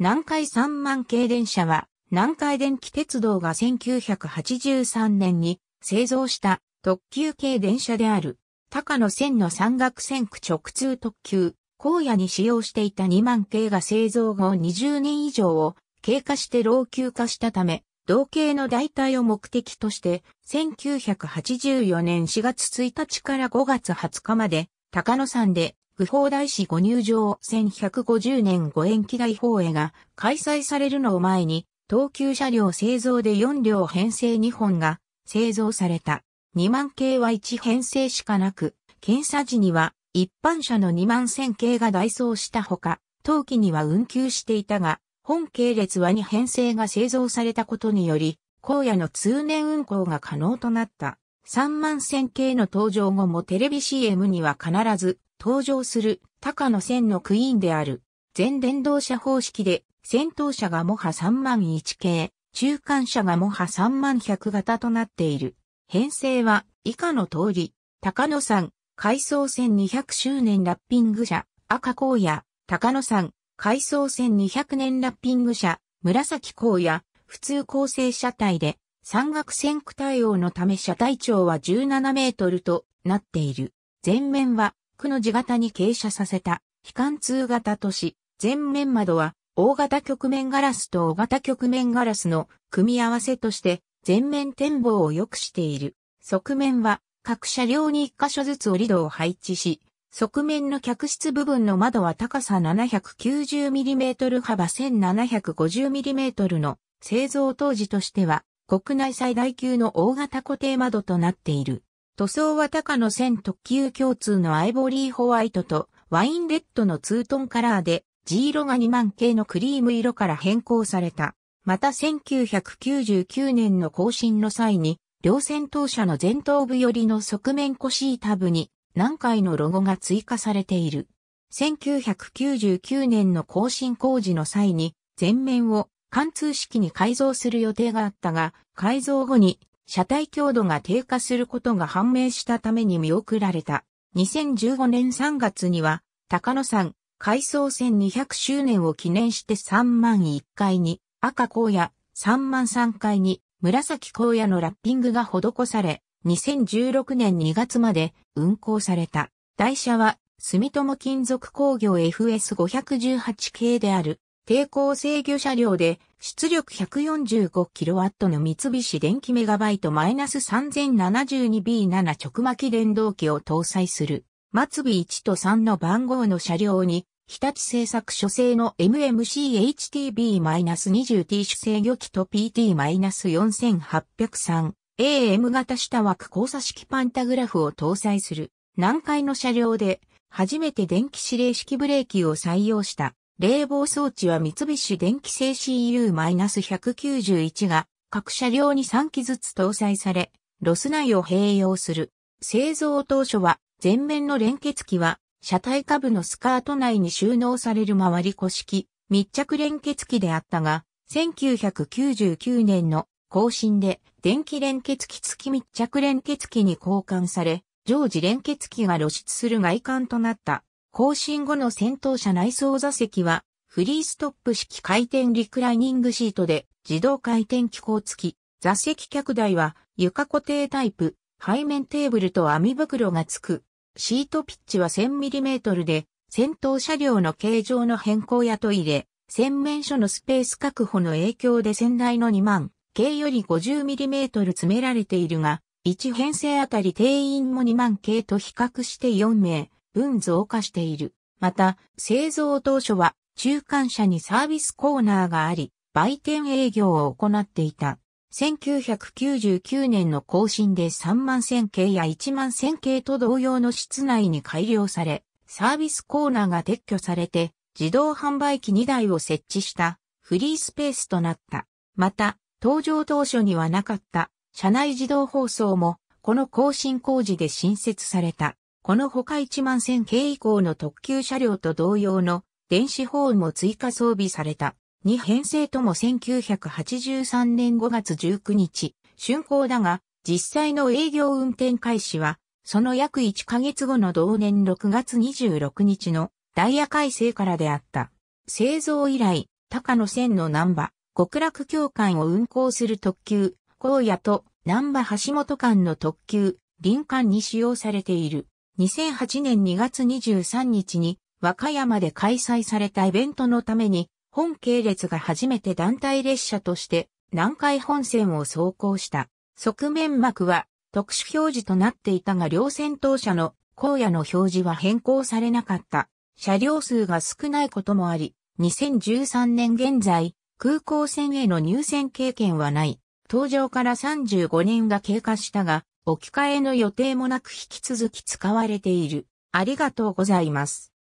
南海3万系電車は、南海電気鉄道が1983年に製造した特急系電車である、高野線の山岳線区直通特急、荒野に使用していた2万系が製造後20年以上を経過して老朽化したため、同系の代替を目的として、1984年4月1日から5月20日まで、高野山で不法大師ご入場1150年ご延期大法へが開催されるのを前に、東急車両製造で4両編成2本が製造された。2万系は1編成しかなく、検査時には一般車の2万1000系が代走したほか、当期には運休していたが、本系列は2編成が製造されたことにより、荒野の通年運行が可能となった。3万1000系の登場後もテレビ CM には必ず登場する高野線のクイーンである。全電動車方式で、先頭車がモハ3万1系、中間車がモハ3万100型となっている。編成は以下の通り、高野山、改装線200周年ラッピング車、赤荒野、高野山、改装線200年ラッピング車、紫荒野、普通構成車体で、山岳線区対応のため車体長は17メートルとなっている。前面は区の字型に傾斜させた、非貫通型都市、前面窓は、大型局面ガラスと大型局面ガラスの組み合わせとして、全面展望を良くしている。側面は、各車両に一箇所ずつ折り戸を配置し、側面の客室部分の窓は高さ 790mm 幅 1750mm の製造当時としては国内最大級の大型固定窓となっている。塗装は高野線特急共通のアイボリーホワイトとワインレッドのツートンカラーで、G 色が2万系のクリーム色から変更された。また1999年の更新の際に、両戦闘車の前頭部寄りの側面コシータブに何回のロゴが追加されている。1999年の更新工事の際に、前面を貫通式に改造する予定があったが、改造後に車体強度が低下することが判明したために見送られた。2015年3月には、高野山、海藻線200周年を記念して3万1階に、赤荒野、3万3階に、紫荒野のラッピングが施され、2016年2月まで運行された。台車は、住友金属工業 FS518 系である。抵抗制御車両で出力 145kW の三菱電機メガバイト -3072B7 直巻電動機を搭載する、末尾1と3の番号の車両に、日立製作所製の MMCHTB-20T 主制御機と PT-4803 AM 型下枠交差式パンタグラフを搭載する、南海の車両で、初めて電気指令式ブレーキを採用した。冷房装置は三菱電機製 CU-191 が各車両に3機ずつ搭載され、ロス内を併用する。製造当初は前面の連結機は車体下部のスカート内に収納される回り古式密着連結機であったが、1999年の更新で電気連結機付き密着連結機に交換され、常時連結機が露出する外観となった。更新後の先頭車内装座席は、フリーストップ式回転リクライニングシートで、自動回転機構付き、座席脚台は床固定タイプ、背面テーブルと網袋が付く。シートピッチは 1000mm で、戦闘車両の形状の変更やトイレ、洗面所のスペース確保の影響で先代の2万、系より 50mm 詰められているが、1編成あたり定員も2万系と比較して4名、分増加している。また、製造当初は中間車にサービスコーナーがあり、売店営業を行っていた。1999年の更新で3万1000系や1万1000系と同様の室内に改良され、サービスコーナーが撤去されて、自動販売機2台を設置したフリースペースとなった。また、登場当初にはなかった車内自動放送も、この更新工事で新設された。このほか1万1000系以降の特急車両と同様の電子ホーンも追加装備された。2編成とも1983年5月19日、竣工だが、実際の営業運転開始は、その約1ヶ月後の同年6月26日のダイヤ改正からであった。製造以来、高野線の南波、極楽教会を運行する特急、荒野と南波橋本間の特急、林間に使用されている。2008年2月23日に和歌山で開催されたイベントのために、本系列が初めて団体列車として南海本線を走行した。側面幕は特殊表示となっていたが両先頭車の荒野の表示は変更されなかった。車両数が少ないこともあり、2013年現在、空港線への入線経験はない。登場から35年が経過したが、置き換えの予定もなく引き続き使われている。ありがとうございます。